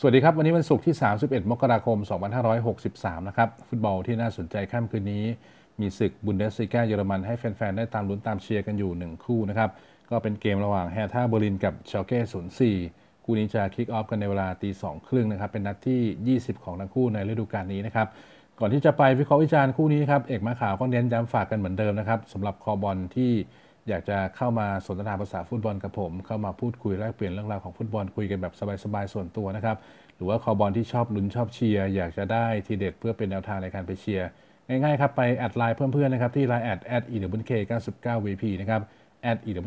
สวัสดีครับ วันนี้วันศุกร์ที่ 31 มกราคม 2563 นะครับ ฟุตบอลที่น่าสนใจค่ำคืนนี้ มีศึกบุนเดสซิก้าเยอรมันให้แฟน ๆ ได้ตามลุ้นตามเชียร์กันอยู่ 1 คู่นะครับ ก็เป็นเกมระหว่างแฮท่าเบอร์ลินกับเชลเก้ี่คู่นี้จะคิกออฟกันในเวลาตีสองครึ่งนะครับ เป็นนัดที่ 20 ของทั้งคู่ในฤดูกาลนี้นะครับก่อนที่จะไปวิเคราะห์วิจารณ์คู่นี้ครับเอกมาข่าวก็เน้นย้ำฝากกันเหมือนเดิมนะครับสำหรับคอบอลที่อยากจะเข้ามาสนทนาภาษาฟุตบอลกับผม เข้ามาพูดคุยแลกเปลี่ยนเรื่องราวของฟุตบอลคุยกันแบบสบายๆส่วนตัวนะครับ หรือว่าคอบอลที่ชอบลุ้นชอบเชียร์ อยากจะได้ทีเด็ดเพื่อเป็นแนวทางในการไปเชียร์ ง่ายๆครับไปแอดไลน์เพื่อนๆนะครับ ที่ไลน์แอด a ี e ดอร์ vp นะครับ a อ e เดอร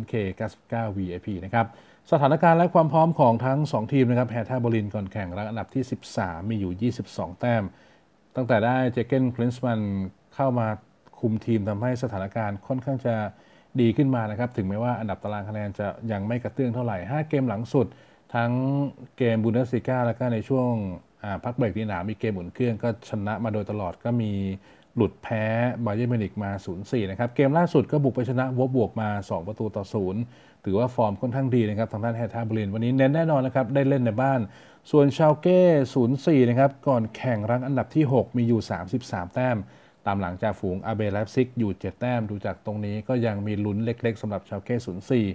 vip นะครับสถานการณ์และความพร้อมของทั้ง 2 ทีมนะครับแพท่าบรินก่อนแข่งรังอันดับที่ 13มีอยู่ 22 แต้ม ตั้งแต่ได้เจเกนคลินส์มันเข้ามาคุมทีมทำให้สถานการณ์ค่อนข้างจะดีขึ้นมานะครับ ถึงแม้ว่าอันดับตารางคะแนน จะยังไม่กระเตื้องเท่าไหร่ 5 เกมหลังสุดทั้งเกมบูนเดสิก้าแล้วก็ในช่วงพักเบรกที่หนามีเกมหมุนเครื่อง ก็ชนะมาโดยตลอดก็มีหลุดแพ้บาเยอร์เมนิกมา 0-4 นะครับ เกมล่าสุดก็บุกไปชนะวอบบวกมา 2 ประตูต่อ 0 ถือว่าฟอร์มค่อนข้างดีนะครับ ทางด้านแฮทาบรินวันนี้เน้นแน่นอนนะครับได้เล่นในบ้าน ส่วนชาวเก้0-4นะครับก่อนแข่งรังอันดับที่ 6 มีอยู่ 33 แต้มามหลังจากฝูงอาเบไลฟบซิกอยู่ดแต้ม ดูจากตรงนี้ก็ยังมีลุ้นเล็ก ๆสำหรับชาวเค้ศูนย์สี่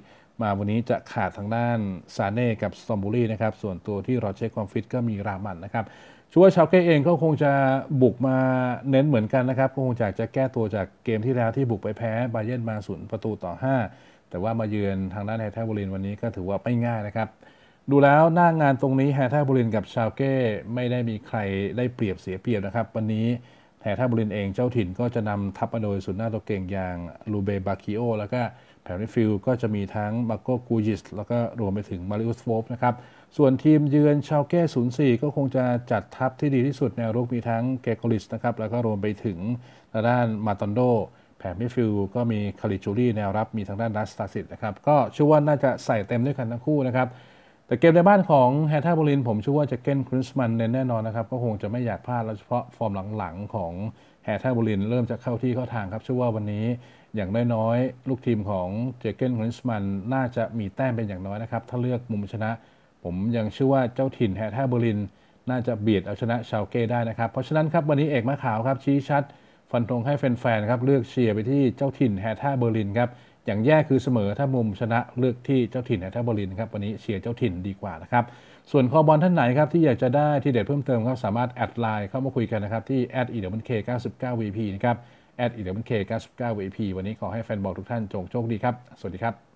มาวันนี้จะขาดทางด้านซาเน่กับสตอมบูรีนะครับ ส่วนตัวที่รอเช็คความฟิตก็มีรามันนะครับ ชัวร์ชาวเคเองก็คงจะบุกมาเน้นเหมือนกันนะครับก็คงจากจะแก้ตัวจากเกมที่แล้วที่บุกไปแพ้บาเยนมาศูนย์ประตูต่อ 5 แต่ว่ามาเยือนทางด้านไฮเทอร์บูลินวันนี้ก็ถือว่าไม่ง่ายนะครับดูแล้วหน้างงานตรงนี้ไฮเทอร์บูลินกับชาวเก้ไม่ได้มีใครได้เปรียบเสียเปรียบนะครับ วันนี้แห่ท่าบุรินเองเจ้าถิ่นก็จะนำทัพมาโดยสุนหน้าตัวเก่งอย่างลูเบบาคิโอแล้วก็แผนฟิลก็จะมีทั้งมาโกกูจิสแล้วก็รวมไปถึงมาริอุสโฟฟนะครับส่วนทีมเยือนชาวแก้ี่ก็คงจะจัดทัพที่ดีที่สุดแนวรุกมีทั้งเกโกลิสนะครับแล้วก็รวมไปถึงทางด้านมาตันโดแผนมิฟิลก็มีคาริจูรี่แนวรับมีทางด้านดัสตาสิตนะครับก็เชื่อว่าน่าจะใส่เต็มด้วยกันทั้งคู่นะครับแต่เกมในบ้านของแฮท่าบรลินผมเชื่อว่าจะเก้นคริสมันนนแน่นอนนะครับ ก็คงจะไม่อยากพลาดแล้ว เฉพาะฟอร์มหลังๆ ของแฮท่าบรลินเริ่มจะเข้าที่เข้าทางครับเชื่อว่าวันนี้อย่างน้อยๆ ลูกทีมของเจเกนคริสมันน่าจะมีแต้มเป็นอย่างน้อยนะครับ ถ้าเลือกมุมชนะ ผมยังเชื่อว่าเจ้าถิ่นแฮท่าบรลิน น่าจะเบียดเอาชนะชาวเก้ได้นะครับ เพราะฉะนั้นครับวันนี้เอกมะขาวครับ ชี้ชัดฟันธงให้แฟนๆครับเลือกเชียร์ไปที่เจ้าถิ่นแฮท่าเบอร์ลินครับอย่างแย่คือเสมอถ้ามุมชนะเลือกที่เจ้าถิ่นแอตบรินครับวันนี้เชียร์เจ้าถิ่นดีกว่านะครับ ส่วนคอบอลท่านไหนครับที่อยากจะได้ที่เด็ดเพิ่มเติมก็สามารถแอดไลน์เข้ามาคุยกันนะครับ ที่ a d e w k 9 9 vp นะครับ a d e w k 9 9 vp วันนี้ขอให้แฟนบอลทุกท่านจงโชคดีครับ สวัสดีครับ